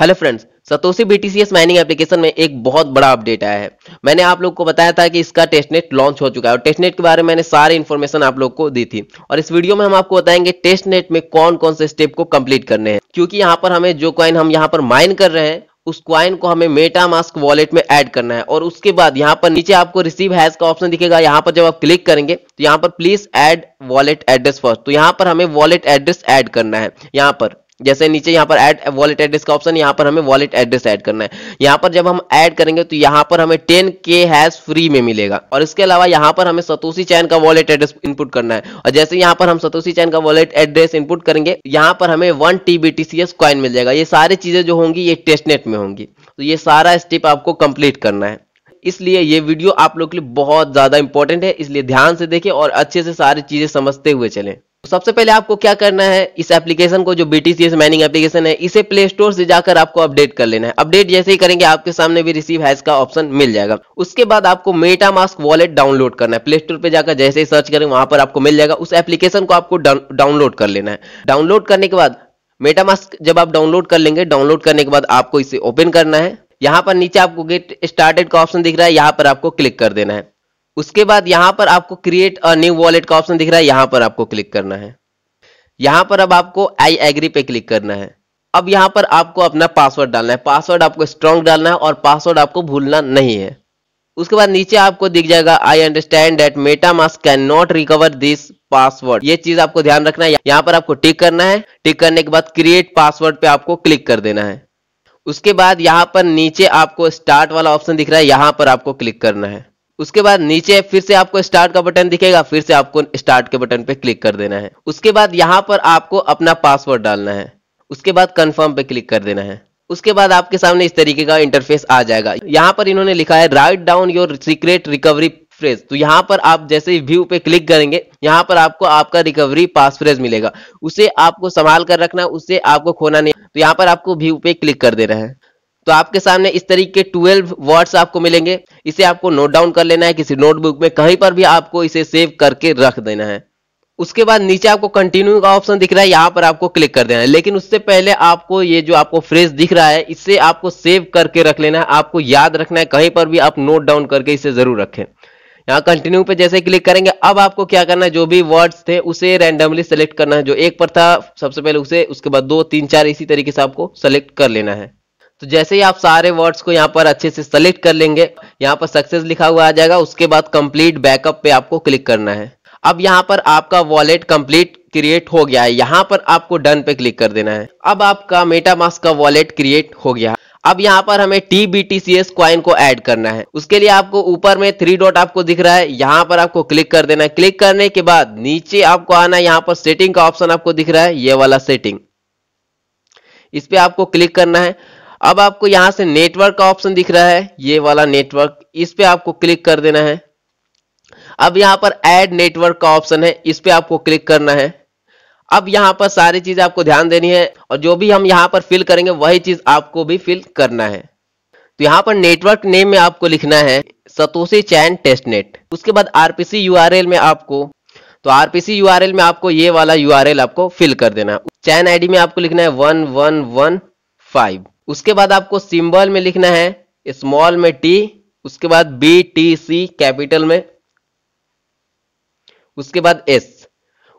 Hello friends Satoshi BTCS mining application में एक बहुत बड़ा अपडेट आया है मैंने आप लोग को बताया था कि इसका टेस्टनेट लॉन्च हो चुका है और टेस्टनेट के बारे में मैंने सारी इन्फॉर्मेशन आप लोग को दी थी और इस वीडियो में हम आपको बताएंगे टेस्टनेट में कौन कौन से स्टेप को कंप्लीट करने हैं क्योंकि यहाँ पर हमें जो क्वाइन हम यहाँ पर माइन कर रहे हैं उस क्वाइन को हमें मेटा मास्क वॉलेट में ऐड करना है और उसके बाद यहाँ पर नीचे आपको रिसीव हैज का ऑप्शन दिखेगा यहाँ पर जब आप क्लिक करेंगे तो यहाँ पर please add wallet address first तो यहाँ पर हमें वॉलेट एड्रेस ऐड करना है यहाँ पर जैसे नीचे यहाँ पर एड वॉलेट एड्रेस का ऑप्शन यहाँ पर हमें वॉलेट एड्रेस ऐड करना है यहाँ पर जब हम ऐड करेंगे तो यहाँ पर हमें टेन के हैश फ्री में मिलेगा और इसके अलावा यहाँ पर हमें सतोशी चैन का वॉलेट एड्रेस इनपुट करना है और जैसे यहाँ पर हम सतोशी चैन का वॉलेट एड्रेस इनपुट करेंगे यहाँ पर हमें वन टी बी क्वाइन मिल जाएगा ये सारी चीजें जो होंगी ये टेस्टनेट में होंगी तो ये सारा स्टेप आपको कंप्लीट करना है इसलिए ये वीडियो आप लोग के लिए बहुत ज्यादा इंपॉर्टेंट है इसलिए ध्यान से देखें और अच्छे से सारी चीजें समझते हुए चलें तो सबसे पहले आपको क्या करना है इस एप्लीकेशन को जो बीटीसीएस माइनिंग एप्लीकेशन है इसे प्ले स्टोर से जाकर आपको अपडेट कर लेना है अपडेट जैसे ही करेंगे आपके सामने भी रिसीव हैज का ऑप्शन मिल जाएगा उसके बाद आपको मेटा मास्क वॉलेट डाउनलोड करना है प्ले स्टोर पर जाकर जैसे ही सर्च करें वहां पर आपको मिल जाएगा उस एप्लीकेशन को आपको डाउनलोड कर लेना है डाउनलोड करने के बाद मेटामास्क जब आप डाउनलोड कर लेंगे डाउनलोड करने के बाद आपको इसे ओपन करना है यहाँ पर नीचे आपको गेट स्टार्टेड का ऑप्शन दिख रहा है यहाँ पर आपको क्लिक कर देना है उसके बाद यहां पर आपको क्रिएट अ न्यू वॉलेट का ऑप्शन दिख रहा है यहां पर आपको क्लिक करना है यहां पर अब आपको आई एग्री पे क्लिक करना है अब यहां पर आपको अपना पासवर्ड डालना है पासवर्ड आपको स्ट्रॉन्ग डालना है और पासवर्ड आपको भूलना नहीं है उसके बाद नीचे आपको दिख जाएगा I understand that MetaMask can not recover this password ये चीज आपको ध्यान रखना है यहाँ पर आपको टिक करना है टिक करने के बाद क्रिएट पासवर्ड पे आपको क्लिक कर देना है उसके बाद यहाँ पर नीचे आपको स्टार्ट वाला ऑप्शन दिख रहा है यहां पर आपको क्लिक करना है उसके बाद नीचे फिर से आपको स्टार्ट का बटन दिखेगा फिर से आपको स्टार्ट के बटन पे क्लिक कर देना है उसके बाद यहाँ पर आपको अपना पासवर्ड डालना है उसके बाद कंफर्म पे क्लिक कर देना है उसके बाद आपके सामने इस तरीके का इंटरफेस आ जाएगा यहाँ पर इन्होंने लिखा है write down your secret recovery phrase तो यहाँ पर आप जैसे व्यू पे क्लिक करेंगे यहाँ पर आपको आपका रिकवरी पास फ्रेज मिलेगा उसे आपको संभाल कर रखना उसे आपको खोना नहीं तो यहाँ पर आपको व्यू पे क्लिक कर देना है तो आपके सामने इस तरीके के ट्वेल्व वर्ड्स आपको मिलेंगे इसे आपको नोट डाउन कर लेना है किसी नोटबुक में कहीं पर भी आपको इसे सेव करके रख देना है उसके बाद नीचे आपको कंटिन्यू का ऑप्शन दिख रहा है यहाँ पर आपको क्लिक कर देना है लेकिन उससे पहले आपको ये जो आपको फ्रेज दिख रहा है इसे आपको सेव करके रख लेना है आपको याद रखना है कहीं पर भी आप नोट डाउन करके इसे जरूर रखें यहाँ कंटिन्यू पे जैसे क्लिक करेंगे अब आपको क्या करना है जो भी वर्ड्स थे उसे रैंडमली सेलेक्ट करना है जो एक पर था सबसे पहले उसे उसके बाद दो तीन चार इसी तरीके से आपको सेलेक्ट कर लेना है तो जैसे ही आप सारे वर्ड्स को यहाँ पर अच्छे से सेलेक्ट कर लेंगे यहाँ पर सक्सेस लिखा हुआ आ जाएगा उसके बाद कंप्लीट बैकअप पे आपको क्लिक करना है अब यहाँ पर आपका वॉलेट कंप्लीट क्रिएट हो गया है यहाँ पर आपको डन पे क्लिक कर देना है अब आपका मेटामास्क का वॉलेट क्रिएट हो गया अब यहाँ पर हमें T B T C S coin को ऐड करना है उसके लिए आपको ऊपर में थ्री डॉट आपको दिख रहा है यहाँ पर आपको क्लिक कर देना है क्लिक करने के बाद नीचे आपको आना यहाँ पर सेटिंग का ऑप्शन आपको दिख रहा है ये वाला सेटिंग इस पे आपको क्लिक करना है अब आपको यहां से नेटवर्क का ऑप्शन दिख रहा है ये वाला नेटवर्क इस पे आपको क्लिक कर देना है अब यहां पर ऐड नेटवर्क का ऑप्शन है इस पे आपको क्लिक करना है अब यहां पर सारी चीज आपको ध्यान देनी है और जो भी हम यहां पर फिल करेंगे वही चीज आपको भी फिल करना है तो यहां पर नेटवर्क नेम में आपको लिखना है सतोशी चैन टेस्टनेट उसके बाद आरपीसी यूआरएल में आपको तो आरपीसी यूआरएल में आपको ये वाला यूआरएल आपको फिल कर देना है चैन आईडी में आपको लिखना है वन वन वन फाइव उसके बाद आपको सिंबल में लिखना है स्मॉल में टी उसके बाद बी टी सी कैपिटल में उसके बाद एस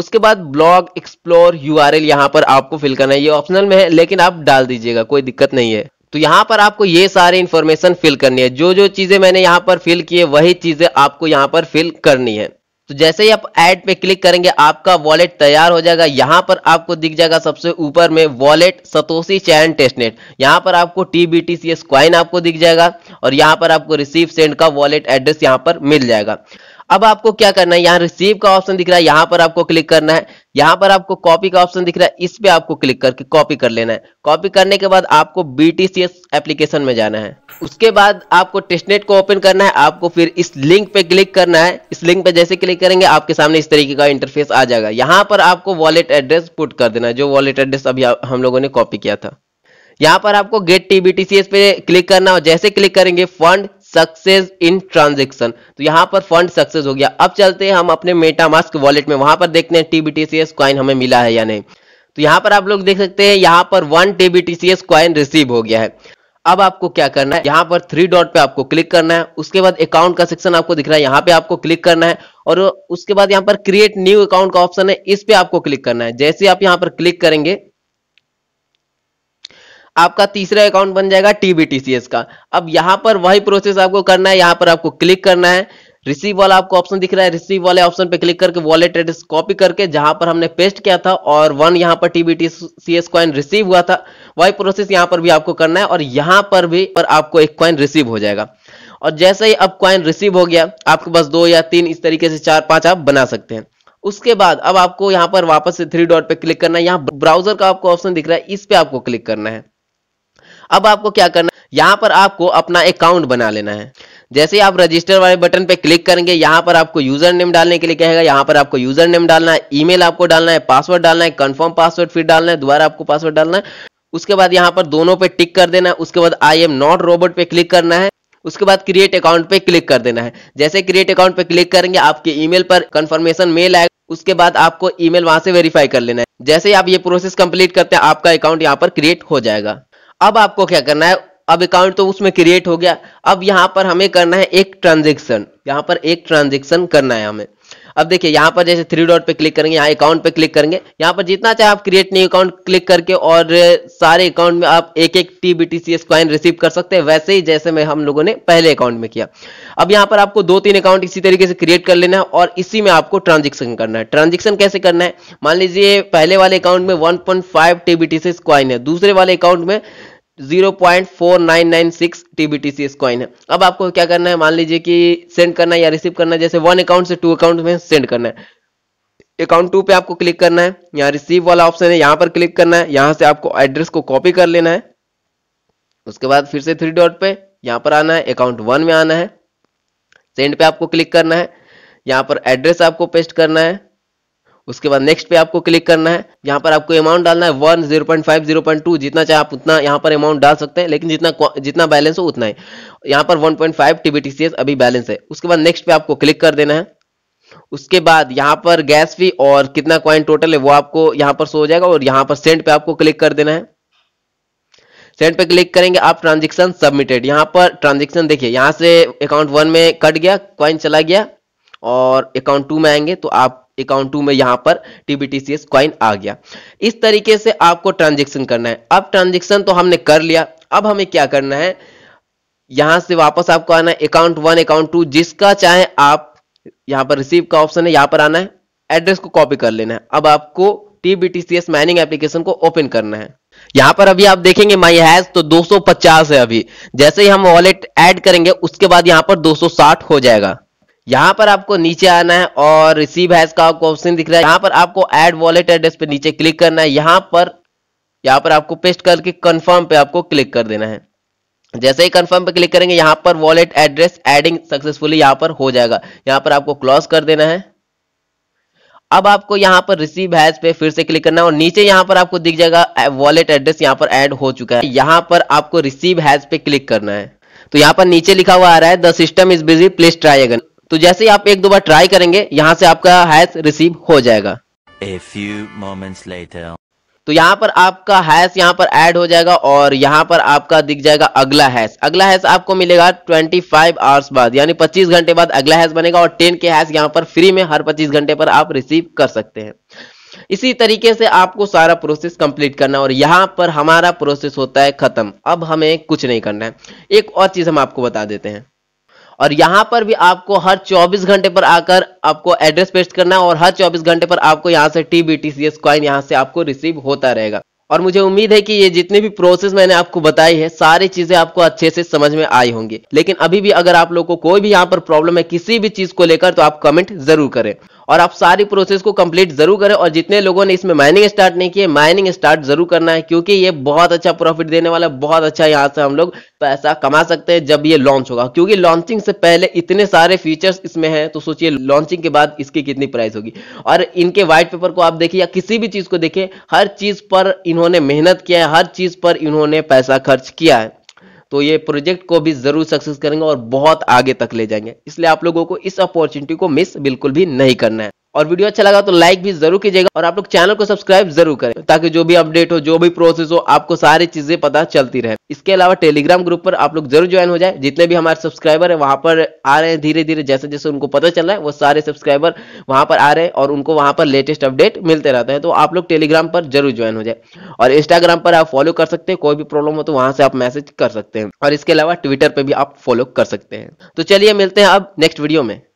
उसके बाद block explore U R L यहां पर आपको फिल करना है ये ऑप्शनल में है लेकिन आप डाल दीजिएगा कोई दिक्कत नहीं है तो यहां पर आपको ये सारे इंफॉर्मेशन फिल करनी है जो जो चीज़ें मैंने यहां पर फिल किए वही चीज़ें आपको यहां पर फिल करनी है तो जैसे ही आप ऐड पे क्लिक करेंगे आपका वॉलेट तैयार हो जाएगा यहां पर आपको दिख जाएगा सबसे ऊपर में वॉलेट सतोशी चैन टेस्टनेट यहां पर आपको T B T C S coin आपको दिख जाएगा और यहां पर आपको रिसीव सेंड का वॉलेट एड्रेस यहां पर मिल जाएगा अब आपको क्या करना है यहाँ रिसीव का ऑप्शन दिख रहा है यहां पर आपको क्लिक करना है यहां पर आपको कॉपी का ऑप्शन दिख रहा है इस पे आपको क्लिक करके कॉपी कर लेना है कॉपी करने के बाद आपको बीटीसीएस एप्लीकेशन में जाना है उसके बाद आपको टेस्टनेट को ओपन करना है आपको फिर इस लिंक पे क्लिक करना है इस लिंक पे जैसे क्लिक करेंगे आपके सामने इस तरीके का इंटरफेस आ जाएगा यहाँ पर आपको वॉलेट एड्रेस पुट कर देना है जो वॉलेट एड्रेस अभी हम लोगों ने कॉपी किया था यहाँ पर आपको गेट टीबीटीसीएस पे क्लिक करना है जैसे क्लिक करेंगे फंड सक्सेस इन ट्रांजेक्शन तो यहां पर फंड सक्सेस हो गया अब चलते हैं हम अपने मेटामास्क वॉलेट में वहां पर देखते हैं टीबीटीसीएस क्वाइन हमें मिला है या नहीं तो यहाँ पर आप लोग देख सकते हैं यहाँ पर वन टीबीटीसीएस क्वाइन रिसीव हो गया है अब आपको क्या करना है यहां पर थ्री डॉट पे आपको क्लिक करना है उसके बाद अकाउंट का सेक्शन आपको दिख रहा है यहां पे आपको क्लिक करना है और उसके बाद यहां पर क्रिएट न्यू अकाउंट का ऑप्शन है इस पे आपको क्लिक करना है जैसे आप यहाँ पर क्लिक करेंगे आपका तीसरा अकाउंट बन जाएगा टीबीटीसीएस का अब यहां पर वही प्रोसेस आपको करना है यहां पर आपको क्लिक करना है रिसीव वाला आपको ऑप्शन दिख रहा है रिसीव वाले ऑप्शन पे क्लिक करके वॉलेट एड्रेस कॉपी करके जहां पर हमने पेस्ट किया था और वन यहां पर टीबीटी सीएस कॉइन रिसीव हुआ था वही प्रोसेस यहां पर भी आपको करना है और यहां पर भी पर आपको एक क्वाइन रिसीव हो जाएगा और जैसे ही अब क्वाइन रिसीव हो गया आपके पास दो या तीन इस तरीके से चार पांच आप बना सकते हैं उसके बाद अब आपको यहां पर वापस से थ्री डॉट पे क्लिक करना है यहां ब्राउजर का आपको ऑप्शन दिख रहा है इस पे आपको क्लिक करना है अब आपको क्या करना है यहाँ पर आपको अपना अकाउंट बना लेना है जैसे आप रजिस्टर वाले बटन पे क्लिक करेंगे यहाँ पर आपको यूजर नेम डालने के लिए कहेगा यहाँ पर आपको यूजर नेम डालना है ईमेल आपको डालना है पासवर्ड डालना है कंफर्म पासवर्ड फिर डालना है दोबारा आपको पासवर्ड डालना है उसके बाद यहाँ पर दोनों पे टिक कर देना है उसके बाद आई एम नॉट रोबोट पे क्लिक करना है उसके बाद क्रिएट अकाउंट पे क्लिक कर देना है जैसे क्रिएट अकाउंट पे क्लिक करेंगे आपके ईमेल पर कंफर्मेशन मेल आएगा उसके बाद आपको ईमेल वहां से वेरीफाई कर लेना है जैसे आप ये प्रोसेस कंप्लीट करते हैं आपका अकाउंट यहाँ पर क्रिएट हो जाएगा अब आपको क्या करना है अब अकाउंट तो उसमें क्रिएट हो गया अब यहां पर हमें करना है एक ट्रांजेक्शन यहां पर एक ट्रांजेक्शन करना है हमें अब देखिए यहां पर जैसे थ्री डॉट पे क्लिक करेंगे यहाँ अकाउंट पे क्लिक करेंगे यहां पर जितना चाहे आप क्रिएट न्यू अकाउंट क्लिक करके और सारे अकाउंट में आप एक एक T B T C S coin receive कर सकते हैं वैसे ही जैसे में हम लोगों ने पहले अकाउंट में किया अब यहां पर आपको दो तीन अकाउंट इसी तरीके से क्रिएट कर लेना है और इसी में आपको ट्रांजेक्शन करना है ट्रांजेक्शन कैसे करना है मान लीजिए पहले वाले अकाउंट में one point five T B T C S coin है दूसरे वाले अकाउंट में 0.4996 TBTCS कॉइन है अब आपको क्या करना है मान लीजिए कि सेंड करना है या रिसीव करना है जैसे वन अकाउंट से टू अकाउंट में सेंड करना है अकाउंट टू पे आपको क्लिक करना है यहाँ रिसीव वाला ऑप्शन है यहां पर क्लिक करना है यहां से आपको एड्रेस को कॉपी कर लेना है उसके बाद फिर से थ्री डॉट पे यहां पर आना है अकाउंट वन में आना है सेंड पे आपको क्लिक करना है यहाँ पर एड्रेस आपको पेस्ट करना है उसके बाद नेक्स्ट पे आपको क्लिक करना है यहाँ पर आपको अमाउंट डालना है one zero point five zero point two जितना चाहे आप उतना यहाँ पर अमाउंट डाल सकते हैं लेकिन जितना जितना बैलेंस हो उतना ही यहाँ पर वन पॉइंट फाइव टीबीटीसीएस अभी बैलेंस है उसके बाद नेक्स्ट पे आपको क्लिक कर देना है उसके बाद यहाँ पर गैस फी और कितना क्वाइन टोटल है वो आपको यहाँ पर सो जाएगा और यहाँ पर सेंट पे आपको क्लिक कर देना है सेंट पे क्लिक करेंगे आप ट्रांजेक्शन सबमिटेड यहाँ पर ट्रांजेक्शन देखिए यहाँ से अकाउंट वन में कट गया क्वाइन चला गया और अकाउंट टू में आएंगे तो आप अकाउंट टू में यहां पर टीबीटीसीएस क्वाइन आ गया इस तरीके से आपको ट्रांजेक्शन करना है अब ट्रांजेक्शन तो हमने कर लिया अब हमें क्या करना है यहां से वापस आपको आना है अकाउंट वन अकाउंट टू जिसका चाहे आप यहां पर रिसीव का ऑप्शन है यहां पर आना है एड्रेस को कॉपी कर लेना है अब आपको टीबीटीसीएस माइनिंग एप्लीकेशन को ओपन करना है यहां पर अभी आप देखेंगे माई हैज तो 250 है अभी जैसे ही हम वॉलेट ऐड करेंगे उसके बाद यहां पर 260 हो जाएगा यहाँ पर आपको नीचे आना है और रिसीव हैज का आपको ऑप्शन दिख रहा है यहाँ पर आपको एड वॉलेट एड्रेस पे नीचे क्लिक करना है यहाँ पर यहाँ पर आपको पेस्ट करके कन्फर्म पे आपको क्लिक कर देना है जैसे ही कंफर्म पे क्लिक करेंगे यहाँ पर वॉलेट एड्रेस एडिंग सक्सेसफुली यहाँ पर हो जाएगा यहाँ पर आपको क्लॉज कर देना है अब आपको यहाँ पर रिसीव हैज पे फिर से क्लिक करना है और नीचे यहाँ पर आपको दिख जाएगा वॉलेट एड्रेस यहाँ पर ऐड हो चुका है यहाँ पर आपको रिसीव हैज पे क्लिक करना है तो यहाँ पर नीचे लिखा हुआ आ रहा है the system is busy please try again तो जैसे ही आप एक दो बार ट्राई करेंगे यहाँ से आपका हैश रिसीव हो जाएगा A few moments later. तो यहाँ पर आपका हैश यहाँ पर ऐड हो जाएगा और यहाँ पर आपका दिख जाएगा अगला हैश अगला हैश आपको मिलेगा 25 आवर्स बाद यानी 25 घंटे बाद अगला हैश बनेगा और 10 के हैश यहाँ पर फ्री में हर 25 घंटे पर आप रिसीव कर सकते हैं इसी तरीके से आपको सारा प्रोसेस कंप्लीट करना है और यहाँ पर हमारा प्रोसेस होता है खत्म अब हमें कुछ नहीं करना है एक और चीज हम आपको बता देते हैं और यहां पर भी आपको हर 24 घंटे पर आकर आपको एड्रेस पेस्ट करना है और हर 24 घंटे पर आपको यहां से T B T C S coin यहाँ से आपको रिसीव होता रहेगा और मुझे उम्मीद है कि ये जितनी भी प्रोसेस मैंने आपको बताई है सारी चीजें आपको अच्छे से समझ में आई होंगी लेकिन अभी भी अगर आप लोग को कोई भी यहाँ पर प्रॉब्लम है किसी भी चीज को लेकर तो आप कमेंट जरूर करें और आप सारी प्रोसेस को कंप्लीट जरूर करें और जितने लोगों ने इसमें माइनिंग स्टार्ट नहीं की है माइनिंग स्टार्ट जरूर करना है क्योंकि ये बहुत अच्छा प्रॉफिट देने वाला है बहुत अच्छा यहाँ से हम लोग पैसा कमा सकते हैं जब ये लॉन्च होगा क्योंकि लॉन्चिंग से पहले इतने सारे फीचर्स इसमें हैं तो सोचिए लॉन्चिंग के बाद इसकी कितनी प्राइस होगी और इनके व्हाइट पेपर को आप देखिए या किसी भी चीज को देखिए हर चीज पर इन्होंने मेहनत किया है हर चीज पर इन्होंने पैसा खर्च किया है तो ये प्रोजेक्ट को भी जरूर सक्सेस करेंगे और बहुत आगे तक ले जाएंगे इसलिए आप लोगों को इस अपॉर्चुनिटी को मिस बिल्कुल भी नहीं करना है और वीडियो अच्छा लगा तो लाइक भी जरूर कीजिएगा और आप लोग चैनल को सब्सक्राइब जरूर करें ताकि जो भी अपडेट हो जो भी प्रोसेस हो आपको सारी चीजें पता चलती रहे इसके अलावा टेलीग्राम ग्रुप पर आप लोग जरूर ज्वाइन हो जाए जितने भी हमारे सब्सक्राइबर है वहां पर आ रहे हैं धीरे धीरे जैसे जैसे उनको पता चल रहा है वो सारे सब्सक्राइबर वहां पर आ रहे हैं और उनको वहां पर लेटेस्ट अपडेट मिलते रहते हैं तो आप लोग टेलीग्राम पर जरूर ज्वाइन हो जाए और इंस्टाग्राम पर आप फॉलो कर सकते हैं कोई भी प्रॉब्लम हो तो वहां से आप मैसेज कर सकते हैं और इसके अलावा ट्विटर पर भी आप फॉलो कर सकते हैं तो चलिए मिलते हैं अब नेक्स्ट वीडियो में